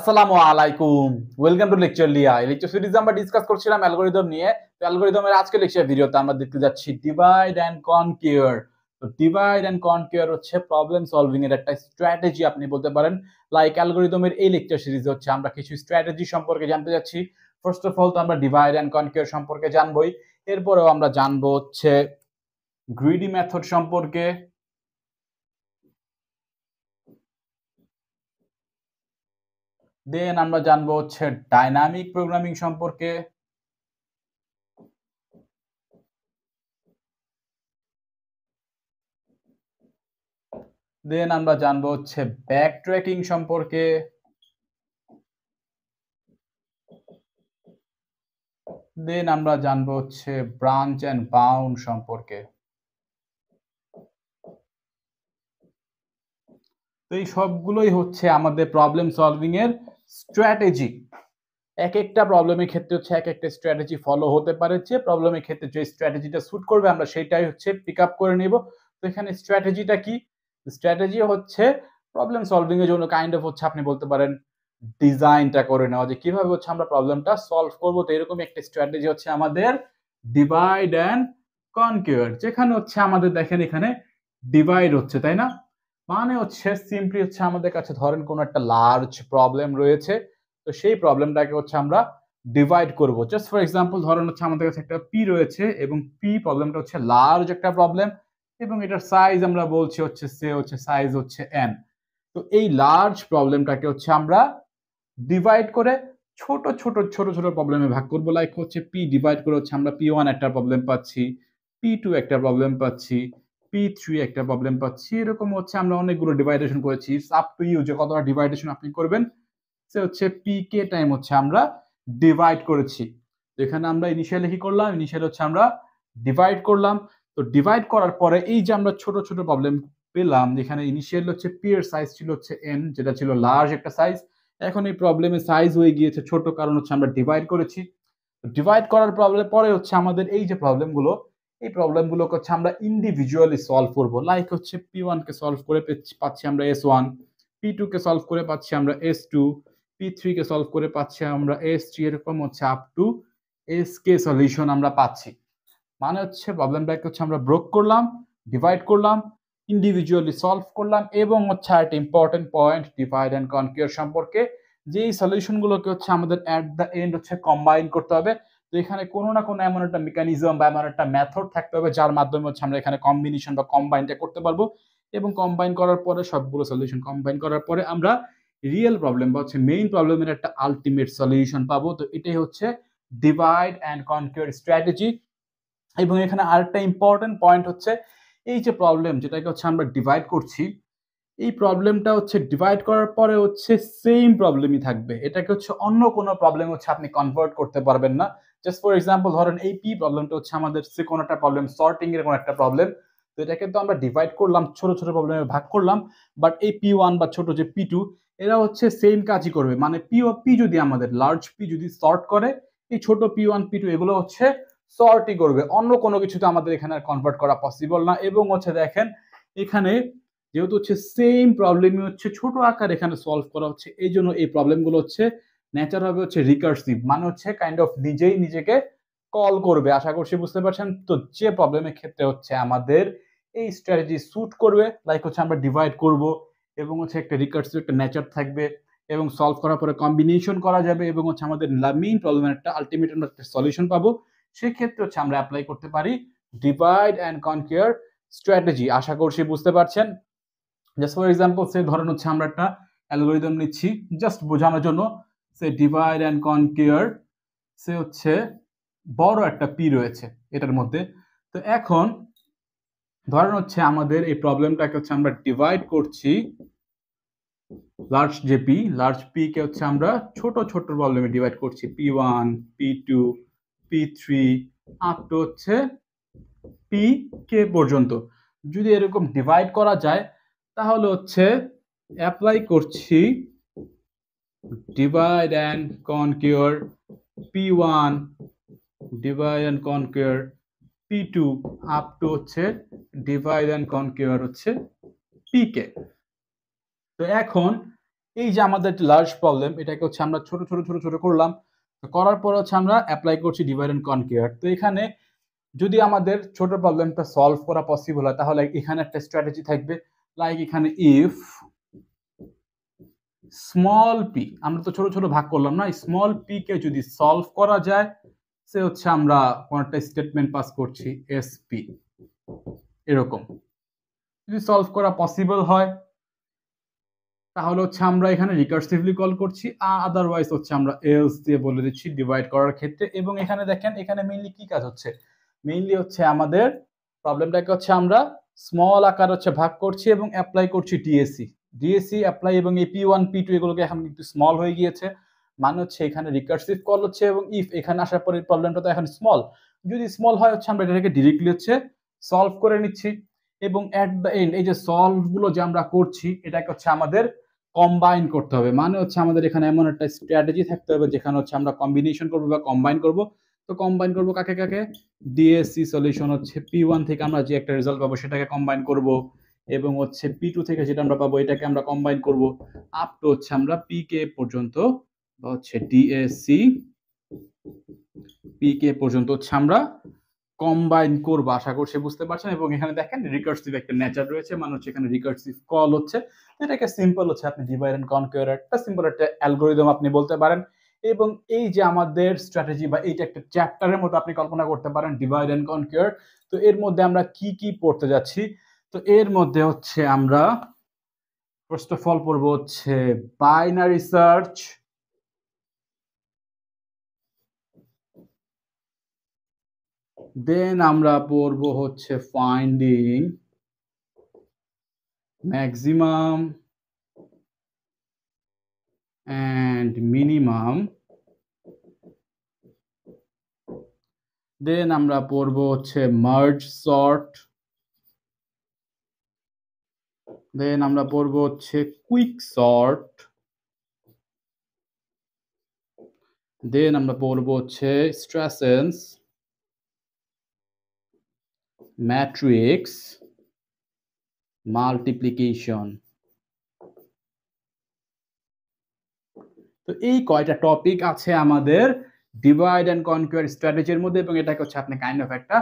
আসসালামু আলাইকুম welcome to lecture লিয়া লেকচার সিরিজ আমরা ডিসকাস করছিলাম অ্যালগোরিদম নিয়ে তো অ্যালগোরিদমের আজকে লেকচার ভিডিওতে আমরা দেখতে যাচ্ছি ডিভাইড অ্যান্ড কনকিউর তো ডিভাইড অ্যান্ড কনকিউর হচ্ছে প্রবলেম সলভিং এর একটা স্ট্র্যাটেজি আপনি বলতে পারেন লাইক অ্যালগোরিদমের এই লেকচার সিরিজ হচ্ছে আমরা কিছু স্ট্র্যাটেজি সম্পর্কে জানতে যাচ্ছি ফার্স্ট অফ অল তো আমরা ডিভাইড অ্যান্ড কনকিউর সম্পর্কে জানবই এরপরেও আমরা জানবো হচ্ছে গ্রিডি মেথড সম্পর্কে দেন আমরা জানবো হচ্ছে ডাইনামিক প্রোগ্রামিং সম্পর্কে দেন আমরা জানবো হচ্ছে ব্যাক ট্র্যাকিং সম্পর্কে দেন আমরা জানবো হচ্ছে ব্রাঞ্চ অ্যান্ড বাউন্ড সম্পর্কে তো এই সবগুলোই হচ্ছে আমাদের প্রবলেম সলভিং এর স্ট্র্যাটেজি এক একটা প্রবলেমের ক্ষেত্রে হচ্ছে এক একটা স্ট্র্যাটেজি ফলো হতে পারে যে প্রবলেমের ক্ষেত্রে যে স্ট্র্যাটেজিটা স্যুট করবে আমরা সেটাই হচ্ছে পিক আপ করে নেব তো এখানে স্ট্র্যাটেজিটা কি স্ট্র্যাটেজি হচ্ছে প্রবলেম সলভিং এর জন্য কাইন্ড অফ হচ্ছে আপনি বলতে পারেন ডিজাইনটা করে নেওয়া যে কিভাবে হচ্ছে আমরা প্রবলেমটা সলভ করব তো এরকম একটা স্ট্র্যাটেজি হচ্ছে আমাদের ডিভাইড অ্যান্ড কনকিউর যেখানে হচ্ছে আমাদের দেখেন এখানে ডিভাইড হচ্ছে তাই না মানে হচ্ছে সিম্পলি হচ্ছে আমাদের কাছে ধরেন কোনো একটা লার্জ প্রবলেম রয়েছে তো সেই প্রবলেমটাকে হচ্ছে আমরা ডিভাইড করব জাস্ট ফর এক্সাম্পল ধরেন হচ্ছে আমাদের কাছে একটা পি রয়েছে এবং পি প্রবলেমটা হচ্ছে লার্জ একটা প্রবলেম এবং এটার সাইজ আমরা বলছি হচ্ছে সে হচ্ছে সাইজ হচ্ছে এন তো এই লার্জ প্রবলেমটাকে হচ্ছে আমরা ডিভাইড করে ছোট ছোট ছোট ছোট প্রবলেমে ভাগ করবো লাইক হচ্ছে পি ডিভাইড করে হচ্ছে আমরা পি ওয়ান একটা প্রবলেম পাচ্ছি পি টু একটা প্রবলেম পাচ্ছি পি থ্রি একটা প্রবলেম পাচ্ছি এরকম হচ্ছে আমরা অনেকগুলো ডিভাইডেশন করেছি আপ টু ইউ যে কতটা ডিভাইডেশন আপনি করবেন সে হচ্ছে পি কে টাইম হচ্ছে আমরা ডিভাইড করেছি যেখানে আমরা ইনিশিয়ালি কি করলাম ইনিশিয়াল হচ্ছে আমরা ডিভাইড করলাম তো ডিভাইড করার পরে এই যে আমরা ছোট ছোট প্রবলেম পেলাম যেখানে ইনিশিয়াল হচ্ছে পি সাইজ ছিল হচ্ছে এন যেটা ছিল লার্জ একটা সাইজ এখন এই প্রবলেমে সাইজ হয়ে গিয়েছে ছোট কারণ হচ্ছে আমরা ডিভাইড করেছি ডিভাইড করার প্রবলেম পরে হচ্ছে আমাদের এই যে প্রবলেমগুলো এই প্রবলেমগুলো হচ্ছে আমরা ইন্ডিভিজুয়ালি সলভ করব লাইক হচ্ছে পি ওয়ানকে সলভ করে পাচ্ছি আমরা এস ওয়ান পি টুকে সলভ করে পাচ্ছি আমরা এস টু পি থ্রিকে সলভ করে পাচ্ছি আমরা এস থ্রি এরকম হচ্ছে up to S K solution আমরা পাচ্ছি মানে হচ্ছে প্রবলেমটা হচ্ছে আমরা ব্রোক করলাম ডিভাইড করলাম ইন্ডিভিজুয়ালি সলভ করলাম এবং হচ্ছে একটা important point divide and conquer সম্পর্কে যেই সলিউশনগুলোকে হচ্ছে আমাদের অ্যাট দ্য এন্ড হচ্ছে কম্বাইন করতে হবে এখানে কোনো না কোনো এমন একটা মেকানিজম বা এমন একটা মেথড থাকতে হবে যার মাধ্যমে হচ্ছে আমরা এখানে কম্বিনেশন বা কম্বাইনটা করতে পারবো এবং কম্বাইন করার পরে সবগুলো সলিউশন কম্বাইন করার পরে আমরা রিয়েল প্রবলেম বা হচ্ছে মেইন প্রবলেমের একটা আলটিমেট সলিউশন পাবো তো এটাই হচ্ছে ডিভাইড অ্যান্ড কনকিউর স্ট্র্যাটেজি এবং এখানে আরেকটা ইম্পর্টেন্ট পয়েন্ট হচ্ছে এই যে প্রবলেম যেটাকে হচ্ছে আমরা ডিভাইড করছি এই প্রবলেমটা হচ্ছে ডিভাইড করার পরে হচ্ছে সেম প্রবলেমই থাকবে এটাকে হচ্ছে অন্য কোনো প্রবলেম হচ্ছে আপনি কনভার্ট করতে পারবেন না জাস্ট ফর এক্সাম্পল ধরেন এই পি প্রবলেমটা হচ্ছে আমাদের সে কোনো একটা প্রবলেম সর্টিং এর কোনো একটা প্রবলেম তো এটাকে তো আমরা ডিভাইড করলাম ছোট ছোট প্রবলেমে ভাগ করলাম বাট এই পি ওয়ান বা ছোট যে পি টু এরা হচ্ছে সেম কাজই করবে মানে পি ও পি যদি আমাদের লার্জ পি যদি সর্ট করে এই ছোট পি ওয়ান পি টু এগুলো হচ্ছে সর্টই করবে অন্য কোনো কিছু তো আমাদের এখানে আর কনভার্ট করা পসিবল না এবং হচ্ছে দেখেন এখানে যেহেতু হচ্ছে সেম প্রবলেমই হচ্ছে ছোট আকার এখানে সলভ করা হচ্ছে এই জন্য এই প্রবলেমগুলো হচ্ছে নেচার হবে হচ্ছে রিকার্সিভ মানে হচ্ছে কাইন্ড অফ নিজেই নিজেকে কল করবে আশা করছি বুঝতে পারছেন তো যে প্রবলেমের ক্ষেত্রে হচ্ছে আমাদের এই স্ট্র্যাটেজি স্যুট করবে লাইক হচ্ছে আমরা ডিভাইড করব এবং হচ্ছে একটা রিকার্সিভ একটা নেচার থাকবে এবং সলভ করার পরে কম্বিনেশন করা যাবে এবং হচ্ছে আমাদের মেইন প্রবলেমের একটা আলটিমেট আমরা একটা সলিউশন পাবো সেক্ষেত্রে হচ্ছে আমরা অ্যাপ্লাই করতে পারি ডিভাইড অ্যান্ড কনকেয়ার স্ট্র্যাটেজি আশা করছি বুঝতে পারছেন জাস্ট ফর এক্সাম্পল সে ধরেন হচ্ছে আমরা একটা অ্যালগোরিদম নিচ্ছি জাস্ট বোঝানোর জন্য সে ডিভাইড অ্যান্ড কনকেয়ার সে হচ্ছে বড় একটা পি রয়েছে এটার মধ্যে তো এখন ধরেন হচ্ছে আমাদের এই প্রবলেমটাকে হচ্ছে আমরা ডিভাইড করছি লার্জ যে পি লার্জ পি কে হচ্ছে আমরা ছোট ছোট প্রবলেমে ডিভাইড করছি P one P two P three up to হচ্ছে পি কে পর্যন্ত যদি এরকম ডিভাইড করা যায় তাহলে হচ্ছে অ্যাপ্লাই করছি divide and conquer P1 divide and conquer P2 up to হচ্ছে divide and conquer হচ্ছে PK তো এখন এই যে আমাদের লার্জ প্রবলেম এটাকে হচ্ছে আমরা ছোট ছোট ছোট ছোট করলাম তো করার পর হচ্ছে আমরা অ্যাপ্লাই করছি ডিভাইড অ্যান্ড কনকেয়ার তো এখানে যদি আমাদের ছোট প্রবলেমটা সলভ করা পসিবল হয় তাহলে এখানে একটা স্ট্র্যাটেজি থাকবে লাইক এখানে ইফ স্মল পি আমরা তো ছোট ছোট ভাগ করলাম না স্মল পি কে যদি সলভ করা যায় সে হচ্ছে আমরা কোনো একটা স্টেটমেন্ট পাস করছি এস পি এরকম যদি সলভ করা পসিবল হয় তাহলে হচ্ছে আমরা এখানে রিকার্সিভলি কল করছি আর আদারওয়াইজ হচ্ছে আমরা এলস দিয়ে বলে দিচ্ছি ডিভাইড করার ক্ষেত্রে এবং এখানে দেখেন এখানে মেইনলি কি কাজ হচ্ছে মেইনলি হচ্ছে আমাদের প্রবলেমটাকে হচ্ছে আমরা স্মল আকার হচ্ছে ভাগ করছি এবং অ্যাপ্লাই করছি টিএসি ডিএসি অ্যাপ্লাই এবং এই পি ওয়ান পি টু এগুলোকে এখন কিন্তু স্মল হয়ে গিয়েছে মানে হচ্ছে এখানে রিকার্সিভ কল হচ্ছে এবং ইফ এখানে আসার পরে প্রবলেমটা তো এখন স্মল যদি স্মল হয় হচ্ছে আমরা এটাকে ডিরেক্টলি হচ্ছে সলভ করে নিচ্ছি এবং অ্যাট দ্য এন্ড এই যে সলভগুলো যে আমরা করছি এটাকে হচ্ছে আমাদের কম্বাইন করতে হবে মানে হচ্ছে আমাদের এখানে এমন একটা স্ট্র্যাটেজি থাকতে হবে যেখানে হচ্ছে আমরা কম্বিনেশন করবো বা কম্বাইন করবো তো কম্বাইন করবো কাকে কাকে ডিএসসি সলিউশন হচ্ছে পি ওয়ান থেকে আমরা যে একটা রেজাল্ট পাবো সেটাকে কম্বাইন করবো এবং হচ্ছে পি টু থেকে যেটা আমরা পাবো এটাকে আমরা কম্বাইন করব আপ টু হচ্ছে আমরা পি কে পর্যন্ত বা হচ্ছে ডিএসি পি কে পর্যন্ত হচ্ছে আমরা কম্বাইন করবো আশা করছি বুঝতে পারছেন এবং এখানে দেখেন রিকার্সিভ একটা নেচার রয়েছে মানে হচ্ছে এখানে রিকার্সিভ কল হচ্ছে এটাকে সিম্পল হচ্ছে আপনি ডিভাইড অ্যান্ড কনকিউর একটা সিম্পল একটা অ্যালগোরিদম আপনি বলতে পারেন এবং এই যে আমাদের স্ট্র্যাটেজি বা এইটা একটা চ্যাপ্টারের মতো আপনি কল্পনা করতে পারেন ডিভাইড অ্যান্ড কনকিউর তো এর মধ্যে আমরা কি কি পড়তে যাচ্ছি তো এর মধ্যে হচ্ছে আমরা ফার্স্ট অফ অল পড়বো হচ্ছে বাইনারি সার্চ দেন আমরা পড়ব হচ্ছে finding maximum and minimum then আমরা পড়ব হচ্ছে মার্জ সর্ট দেন আমরা পড়বো হচ্ছে কুইক শর্ট দেন আমরা পড়বো হচ্ছে স্ট্রাসেন্স ম্যাট্রিক্স মাল্টিপ্লিকেশন তো এই কয়টা টপিক আছে আমাদের ডিভাইড অ্যান্ড কনকুয়ার স্ট্র্যাটেজির মধ্যে এবং এটাকে হচ্ছে আপনি কাইন্ড অফ একটা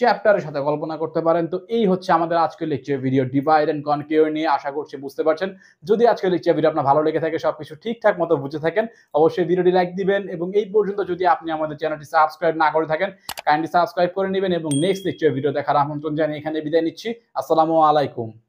চ্যাপ্টারের সাথে কল্পনা করতে পারেন তো এই হচ্ছে আমাদের আজকের lecture video divide and conquer নিয়ে আশা করছি বুঝতে পারছেন যদি আজকের লেকচার ভিডিও আপনার ভালো লেগে থাকে সবকিছু ঠিকঠাক মতো বুঝে থাকেন অবশ্যই ভিডিওটি লাইক দিবেন এবং এই পর্যন্ত যদি আপনি আমাদের চ্যানেলটি সাবস্ক্রাইব না করে থাকেন কাইন্ডলি সাবস্ক্রাইব করে নেবেন এবং নেক্সট লেকচার ভিডিও দেখার আমন্ত্রণ জানিয়ে এখানে বিদায় নিচ্ছি আসসালামু আলাইকুম